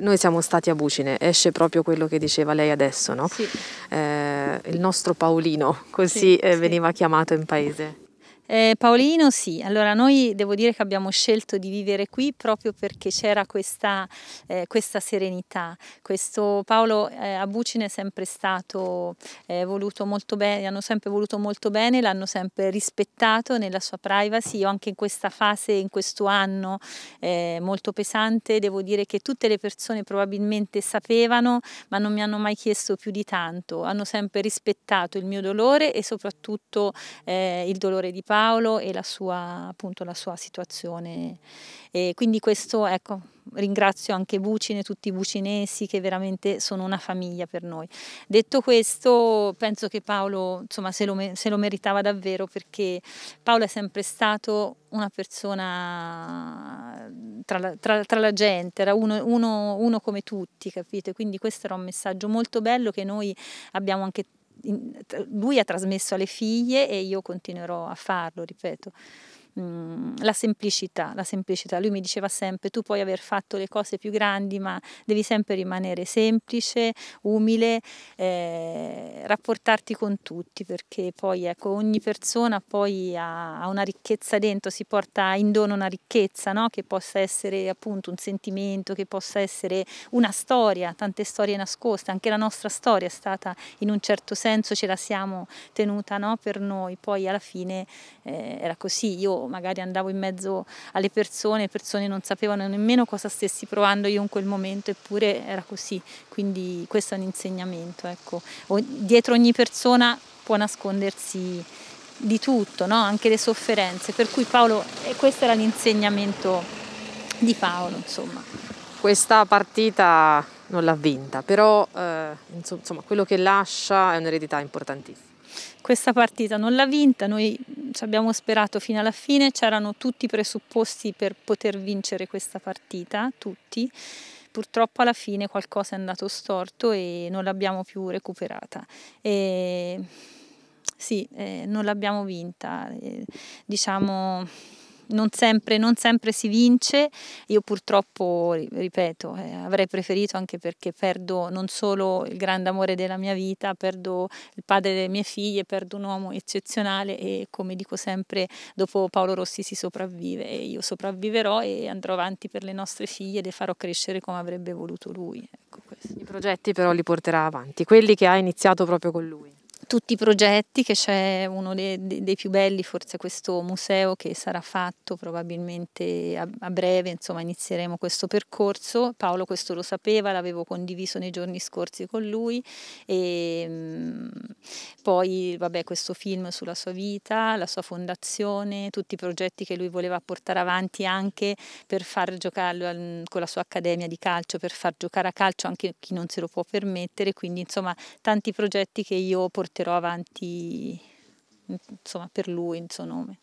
Noi siamo stati a Bucine, esce proprio quello che diceva lei adesso, no? Sì. Eh, il nostro Paolino, così eh, sì, eh, veniva chiamato in paese. Eh, Paolino sì, allora noi devo dire che abbiamo scelto di vivere qui proprio perché c'era questa, eh, questa, serenità. Questo Paolo eh, a è sempre stato eh, voluto molto bene, hanno sempre voluto molto bene, l'hanno sempre rispettato nella sua privacy. Io anche in questa fase, in questo anno eh, molto pesante, devo dire che tutte le persone probabilmente sapevano ma non mi hanno mai chiesto più di tanto, hanno sempre rispettato il mio dolore e soprattutto eh, il dolore di Paolo Paolo e la sua, appunto, la sua situazione. E quindi questo, ecco, ringrazio anche Bucine, tutti i bucinesi che veramente sono una famiglia per noi. Detto questo, penso che Paolo insomma, se, lo, se lo meritava davvero perché Paolo è sempre stato una persona tra la, tra, tra la gente, era uno, uno, uno, come tutti, capite? Quindi questo era un messaggio molto bello che noi abbiamo anche lui ha trasmesso alle figlie e io continuerò a farlo, ripeto la semplicità, la semplicità. Lui mi diceva sempre, tu puoi aver fatto le cose più grandi, ma devi sempre rimanere semplice, umile, eh, rapportarti con tutti, perché poi ecco, ogni persona poi ha, ha, una ricchezza dentro, si porta in dono una ricchezza, no? che possa essere appunto un sentimento, che possa essere una storia, tante storie nascoste, anche la nostra storia è stata in un certo senso, ce la siamo tenuta no? per noi, poi alla fine eh, era così, io magari andavo in mezzo alle persone, le persone non sapevano nemmeno cosa stessi provando io in quel momento, eppure era così, quindi questo è un insegnamento. Ecco. Dietro ogni persona può nascondersi di tutto, no? anche le sofferenze, per cui Paolo, e eh, questo era l'insegnamento di Paolo, insomma. Questa partita non l'ha vinta, però eh, insomma, quello che lascia è un'eredità importantissima. Questa partita non l'ha vinta, noi ci abbiamo sperato fino alla fine, c'erano tutti i presupposti per poter vincere questa partita, tutti. Purtroppo alla fine qualcosa è andato storto e non l'abbiamo più recuperata. E sì, eh, non l'abbiamo vinta. Eh, diciamo non sempre, non sempre si vince, io purtroppo, ripeto, eh, avrei preferito anche perché perdo non solo il grande amore della mia vita, perdo il padre delle mie figlie, perdo un uomo eccezionale e come dico sempre, dopo Paolo Rossi si sopravvive e io sopravviverò e andrò avanti per le nostre figlie e le farò crescere come avrebbe voluto lui. Ecco I progetti però li porterà avanti, quelli che ha iniziato proprio con lui tutti i progetti, che c'è uno dei, dei, più belli, forse questo museo che sarà fatto probabilmente a, a breve, insomma inizieremo questo percorso. Paolo questo lo sapeva, l'avevo condiviso nei giorni scorsi con lui e ehm, poi vabbè, questo film sulla sua vita, la sua fondazione, tutti i progetti che lui voleva portare avanti anche per far giocare con la sua accademia di calcio, per far giocare a calcio anche chi non se lo può permettere, quindi insomma tanti progetti che io porterò porterò avanti insomma, per lui in suo nome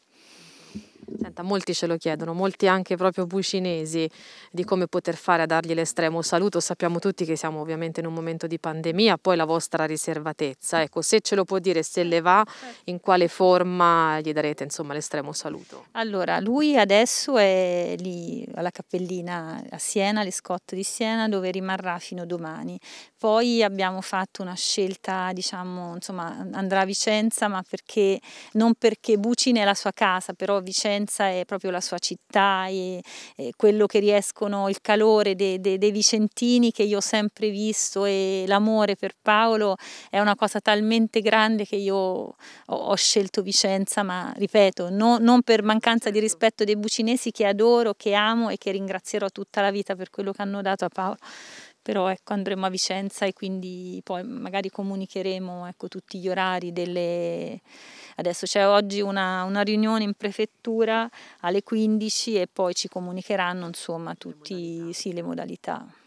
pianta. Molti ce lo chiedono, molti anche proprio bucinesi di come poter fare a dargli l'estremo saluto. Sappiamo tutti che siamo ovviamente in un momento di pandemia, poi la vostra riservatezza. Ecco, se ce lo può dire, se le va, certo. in quale forma gli darete insomma l'estremo saluto? Allora, lui adesso è lì alla cappellina a Siena, all'Escotto di Siena, dove rimarrà fino a domani. Poi abbiamo fatto una scelta, diciamo, insomma, andrà a Vicenza, ma perché, non perché Bucine è la sua casa, però Vicenza è proprio la sua città e, e quello che riescono, il calore dei, dei, dei vicentini che io ho sempre visto e l'amore per Paolo è una cosa talmente grande che io ho, ho scelto Vicenza, ma ripeto, no, non per mancanza di certo. rispetto dei bucinesi che adoro, che amo e che ringrazierò tutta la vita per quello che hanno dato a Paolo però ecco, andremo a Vicenza e quindi poi magari comunicheremo ecco, tutti gli orari delle... Adesso c'è oggi una, una, riunione in prefettura alle 15 e poi ci comunicheranno insomma tutte sì, le modalità.